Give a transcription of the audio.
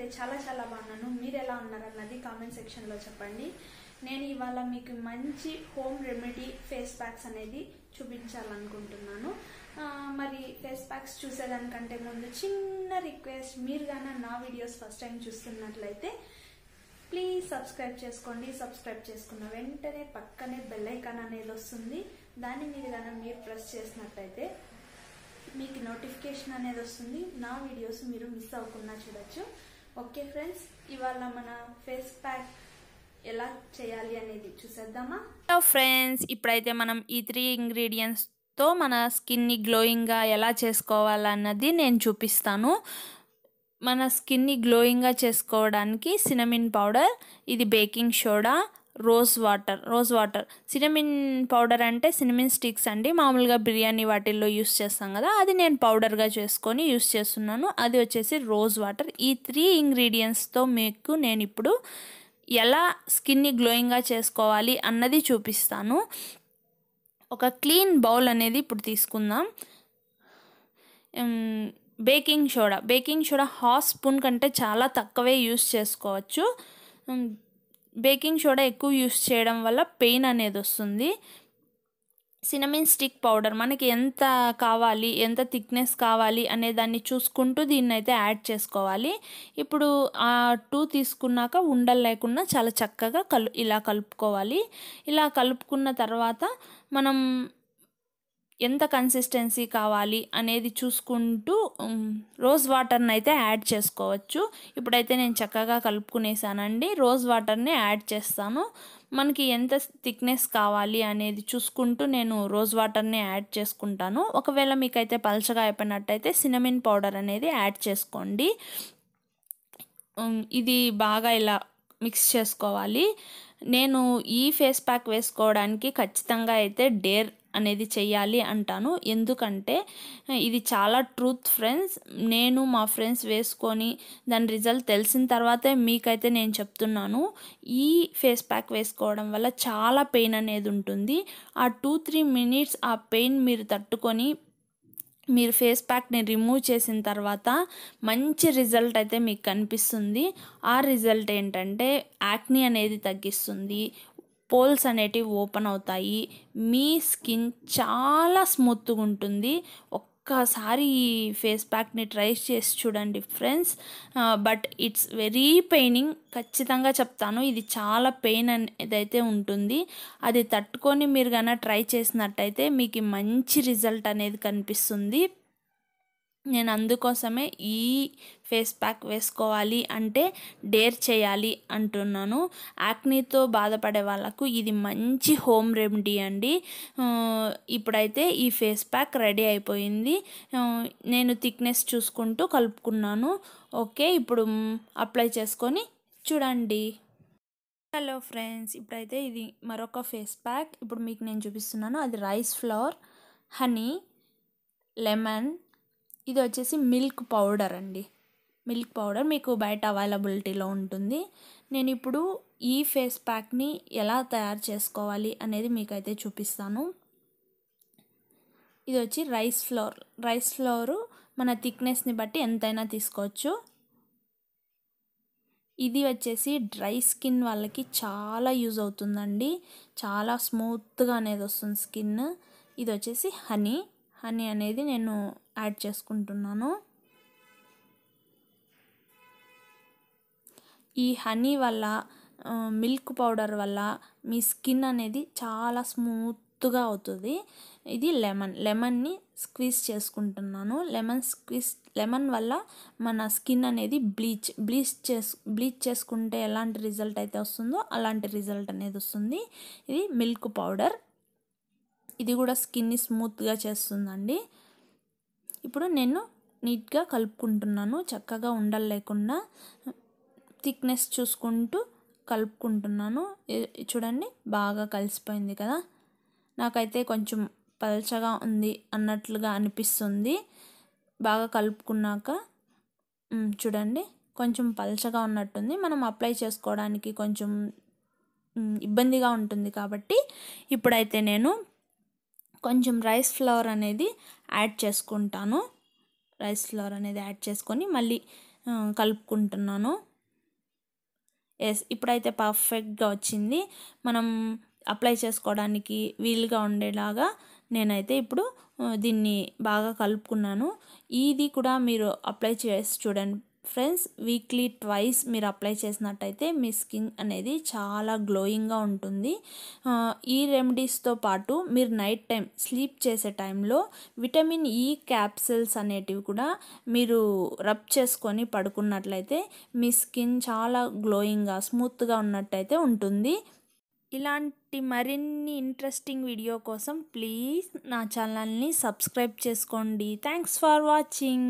అయితే చాలా చాలా బాగున్నాను మీరు ఎలా ఉన్నారు అన్నది కామెంట్ సెక్షన్లో చెప్పండి నేను ఇవాళ మీకు మంచి హోమ్ రెమెడీ ఫేస్ ప్యాక్స్ అనేది చూపించాలనుకుంటున్నాను మరి ఫేస్ ప్యాక్స్ చూసేదానికంటే ముందు చిన్న రిక్వెస్ట్ మీరు కానీ నా వీడియోస్ ఫస్ట్ టైం చూస్తున్నట్లయితే ప్లీజ్ సబ్స్క్రైబ్ చేసుకోండి సబ్స్క్రైబ్ చేసుకున్న వెంటనే పక్కనే బెల్ ఐకాన్ అనేది వస్తుంది దాని మీద కానీ మీరు ప్రెస్ చేసినట్లయితే మీకు నోటిఫికేషన్ అనేది వస్తుంది నా వీడియోస్ మీరు మిస్ అవ్వకుండా చూడొచ్చు ఓకే ఫ్రెండ్స్ ఇవాళ మన ఫేస్ ప్యాక్ ఎలా చేయాలి అనేది చూసేద్దామా ఫ్రెండ్స్ ఇప్పుడైతే మనం ఈ త్రీ తో మన స్కిన్ని గ్లోయింగ్గా ఎలా చేసుకోవాలన్నది నేను చూపిస్తాను మన స్కిన్ని గ్లోయింగ్గా చేసుకోవడానికి సినమిన్ పౌడర్ ఇది baking soda rose water rose water cinnamon powder అంటే సినమిన్ స్టిక్స్ అండి మామూలుగా బిర్యానీ వాటిల్లో యూస్ చేస్తాం కదా అది నేను పౌడర్గా చేసుకొని యూస్ చేస్తున్నాను అది వచ్చేసి రోజ్ వాటర్ ఈ త్రీ ఇంగ్రీడియంట్స్తో మీకు నేను ఇప్పుడు ఎలా స్కిన్ని గ్లోయింగ్గా చేసుకోవాలి అన్నది చూపిస్తాను ఒక క్లీన్ బౌల్ అనేది ఇప్పుడు తీసుకుందాం baking soda baking soda half spoon కంటే చాలా తక్కువే యూస్ చేసుకోవచ్చు బేకింగ్ సోడా ఎక్కువ యూస్ చేయడం వల్ల పెయిన్ అనేది వస్తుంది సినమిన్ స్టిక్ పౌడర్ మనకి ఎంత కావాలి ఎంత థిక్నెస్ కావాలి అనే దాన్ని చూసుకుంటూ దీన్ని అయితే యాడ్ చేసుకోవాలి ఇప్పుడు ఆ టూ తీసుకున్నాక ఉండలు లేకుండా చాలా చక్కగా కలు ఇలా కలుపుకోవాలి ఇలా కలుపుకున్న తర్వాత మనం ఎంత కన్సిస్టెన్సీ కావాలి అనేది చూసుకుంటూ రోజ్ వాటర్ని అయితే యాడ్ చేసుకోవచ్చు ఇప్పుడైతే నేను చక్కగా కలుపుకునేసానండి రోజ్ వాటర్ని యాడ్ చేస్తాను మనకి ఎంత థిక్నెస్ కావాలి అనేది చూసుకుంటూ నేను రోజ్ వాటర్ని యాడ్ చేసుకుంటాను ఒకవేళ మీకైతే పలచగా అయిపోయినట్టయితే సినమిన్ పౌడర్ అనేది యాడ్ చేసుకోండి ఇది బాగా ఇలా మిక్స్ చేసుకోవాలి నేను ఈ ఫేస్ ప్యాక్ వేసుకోవడానికి ఖచ్చితంగా అయితే డేర్ అనేది చెయ్యాలి అంటాను ఎందుకంటే ఇది చాలా ట్రూత్ ఫ్రెండ్స్ నేను మా ఫ్రెండ్స్ వేసుకొని దాని రిజల్ట్ తెలిసిన తర్వాతే మీకైతే నేను చెప్తున్నాను ఈ ఫేస్ ప్యాక్ వేసుకోవడం వల్ల చాలా పెయిన్ అనేది ఉంటుంది ఆ టూ త్రీ మినిట్స్ ఆ పెయిన్ మీరు తట్టుకొని మీరు ఫేస్ ప్యాక్ని రిమూవ్ చేసిన తర్వాత మంచి రిజల్ట్ అయితే మీకు కనిపిస్తుంది ఆ రిజల్ట్ ఏంటంటే యాక్ని అనేది తగ్గిస్తుంది పోల్స్ అనేటివి ఓపెన్ అవుతాయి మీ స్కిన్ చాలా స్మూత్గా ఉంటుంది ఒక్కసారి ఈ ఫేస్ ప్యాక్ని ట్రై చేసి చూడండి friends but it's very paining ఖచ్చితంగా చెప్తాను ఇది చాలా పెయిన్ అనేదైతే ఉంటుంది అది తట్టుకొని మీరు కన్నా ట్రై చేసినట్టయితే మీకు మంచి రిజల్ట్ అనేది కనిపిస్తుంది నేను అందుకోసమే ఈ ఫేస్ ప్యాక్ వేసుకోవాలి అంటే డేర్ చేయాలి అంటున్నాను యాక్నీతో బాధపడే వాళ్ళకు ఇది మంచి హోమ్ రెమెడీ అండి ఇప్పుడైతే ఈ ఫేస్ ప్యాక్ రెడీ అయిపోయింది నేను థిక్నెస్ చూసుకుంటూ కలుపుకున్నాను ఓకే ఇప్పుడు అప్లై చేసుకొని చూడండి హలో ఫ్రెండ్స్ ఇప్పుడైతే ఇది మరొక ఫేస్ ప్యాక్ ఇప్పుడు మీకు నేను చూపిస్తున్నాను అది రైస్ ఫ్లవర్ హనీ లెమన్ ఇది వచ్చేసి మిల్క్ పౌడర్ అండి మిల్క్ పౌడర్ మీకు బయట అవైలబిలిటీలో ఉంటుంది నేను ఇప్పుడు ఈ ఫేస్ ప్యాక్ని ఎలా తయారు చేసుకోవాలి అనేది మీకైతే చూపిస్తాను ఇది వచ్చి రైస్ ఫ్లోర్ రైస్ ఫ్లోరు మన థిక్నెస్ని బట్టి ఎంతైనా తీసుకోవచ్చు ఇది వచ్చేసి డ్రై స్కిన్ వాళ్ళకి చాలా యూజ్ అవుతుందండి చాలా స్మూత్గా అనేది వస్తుంది స్కిన్ ఇది వచ్చేసి హనీ హనీ అనేది నేను యాడ్ చేసుకుంటున్నాను ఈ హనీ వల్ల మిల్క్ పౌడర్ వల్ల మీ స్కిన్ అనేది చాలా స్మూత్గా అవుతుంది ఇది లెమన్ లెమన్ని స్క్వీజ్ చేసుకుంటున్నాను లెమన్ స్క్వీజ్ లెమన్ వల్ల మన స్కిన్ అనేది బ్లీచ్ బ్లీచ్ చేసు బ్లీచ్ చేసుకుంటే ఎలాంటి రిజల్ట్ అయితే వస్తుందో అలాంటి రిజల్ట్ అనేది వస్తుంది ఇది మిల్క్ పౌడర్ ఇది కూడా స్కిన్ని స్మూత్గా చేస్తుందండి ఇప్పుడు నేను నీట్గా కలుపుకుంటున్నాను చక్కగా ఉండలు లేకుండా థిక్నెస్ చూసుకుంటూ కలుపుకుంటున్నాను చూడండి బాగా కలిసిపోయింది కదా నాకైతే కొంచెం పలచగా ఉంది అన్నట్లుగా అనిపిస్తుంది బాగా కలుపుకున్నాక చూడండి కొంచెం పలచగా ఉన్నట్టుంది మనం అప్లై చేసుకోవడానికి కొంచెం ఇబ్బందిగా ఉంటుంది కాబట్టి ఇప్పుడైతే నేను కొంచెం రైస్ ఫ్లవర్ అనేది యాడ్ చేసుకుంటాను రైస్ ఫ్లవర్ అనేది యాడ్ చేసుకొని మళ్ళీ కలుపుకుంటున్నాను ఎస్ ఇప్పుడైతే పర్ఫెక్ట్గా వచ్చింది మనం అప్లై చేసుకోవడానికి వీలుగా ఉండేలాగా నేనైతే ఇప్పుడు దీన్ని బాగా కలుపుకున్నాను ఇది కూడా మీరు అప్లై చేసి చూడండి ఫ్రెండ్స్ వీక్లీ ట్వైస్ మీరు అప్లై చేసినట్టయితే మీ స్కిన్ అనేది చాలా గ్లోయింగ్గా ఉంటుంది ఈ రెమెడీస్తో పాటు మీరు నైట్ టైం స్లీప్ చేసే టైంలో విటమిన్ ఈ క్యాప్సిల్స్ అనేటివి కూడా మీరు రబ్ చేసుకొని పడుకున్నట్లయితే మీ స్కిన్ చాలా గ్లోయింగ్గా స్మూత్గా ఉన్నట్టయితే ఉంటుంది ఇలాంటి మరిన్ని ఇంట్రెస్టింగ్ వీడియో కోసం ప్లీజ్ నా ఛానల్ని సబ్స్క్రైబ్ చేసుకోండి థ్యాంక్స్ ఫర్ వాచింగ్